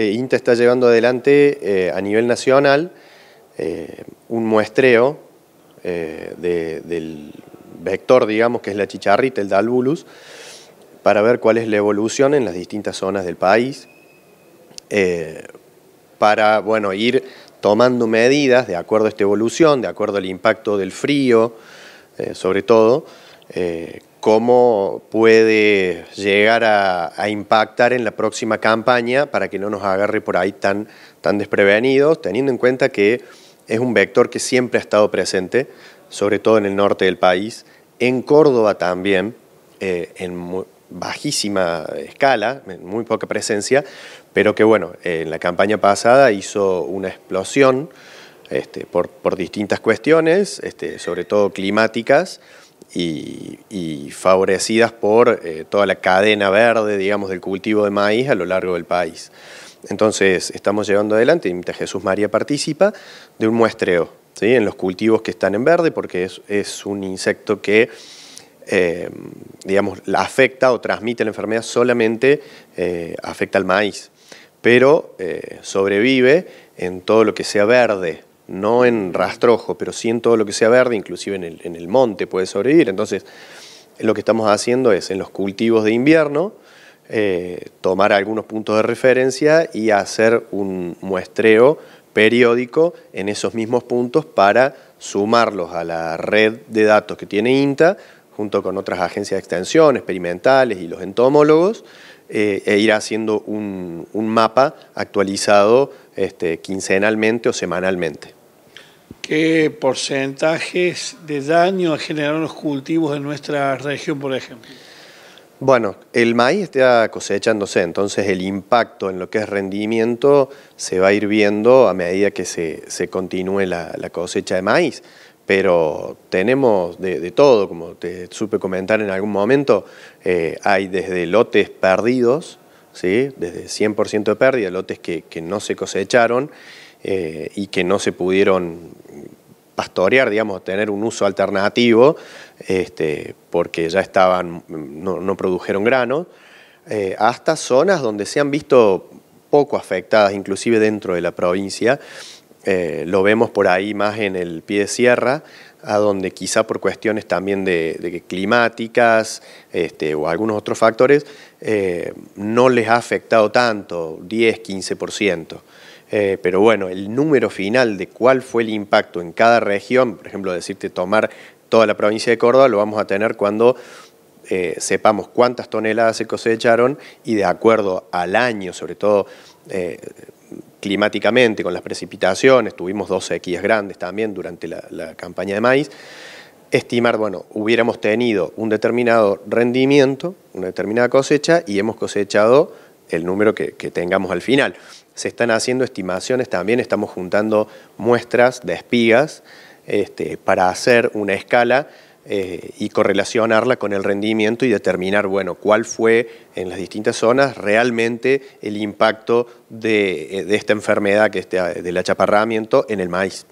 Eh, INTA está llevando adelante eh, a nivel nacional eh, un muestreo del vector, digamos, que es la chicharrita, el dalbulus, para ver cuál es la evolución en las distintas zonas del país, para, bueno, ir tomando medidas de acuerdo a esta evolución, de acuerdo al impacto del frío, sobre todo, cómo puede llegar a, impactar en la próxima campaña para que no nos agarre por ahí tan, tan desprevenidos, teniendo en cuenta que es un vector que siempre ha estado presente, sobre todo en el norte del país, en Córdoba también, eh, en bajísima escala, en muy poca presencia, pero que bueno, en la campaña pasada hizo una explosión este, por, distintas cuestiones, este, sobre todo climáticas, y, favorecidas por eh, toda la cadena verde, digamos, del cultivo de maíz a lo largo del país. Entonces, estamos llevando adelante, mientras Jesús María participa, de un muestreo en los cultivos que están en verde, porque es, un insecto que eh, digamos, afecta o transmite la enfermedad solamente eh, afecta al maíz, pero sobrevive en todo lo que sea verde, no en rastrojo, pero sí en todo lo que sea verde, inclusive en el, monte puede sobrevivir. Entonces, lo que estamos haciendo es en los cultivos de invierno, eh, tomar algunos puntos de referencia y hacer un muestreo periódico en esos mismos puntos para sumarlos a la red de datos que tiene INTA, junto con otras agencias de extensión, experimentales y los entomólogos, eh, e ir haciendo un, mapa actualizado este, quincenalmente o semanalmente qué porcentajes de daño han generado los cultivos en nuestra región, por ejemplo. Bueno, el maíz está cosechándose, entonces el impacto en lo que es rendimiento se va a ir viendo a medida que se, continúe la, cosecha de maíz. Pero tenemos de, todo, como te supe comentar en algún momento, eh, hay desde lotes perdidos, ¿sí? desde 100% de pérdida, lotes que, no se cosecharon eh, y que no se pudieron pastorear, digamos, tener un uso alternativo, este, porque ya estaban, no, produjeron grano, eh, hasta zonas donde se han visto poco afectadas, inclusive dentro de la provincia. Eh, lo vemos por ahí más en el pie de sierra, a donde quizá por cuestiones también de, climáticas este, o algunos otros factores, eh, no les ha afectado tanto, 10, 15%. Eh, pero bueno, el número final de cuál fue el impacto en cada región, por ejemplo, decirte tomar toda la provincia de Córdoba, lo vamos a tener cuando eh, sepamos cuántas toneladas se cosecharon y de acuerdo al año, sobre todo climáticamente, con las precipitaciones, tuvimos dos sequías grandes también durante la, campaña de maíz, estimar, bueno, hubiéramos tenido un determinado rendimiento, una determinada cosecha y hemos cosechado el número que, tengamos al final. Se están haciendo estimaciones también, estamos juntando muestras de espigas este, para hacer una escala eh, y correlacionarla con el rendimiento y determinar, bueno, cuál fue en las distintas zonas realmente el impacto de, eh, de esta enfermedad que este, del achaparramiento en el maíz.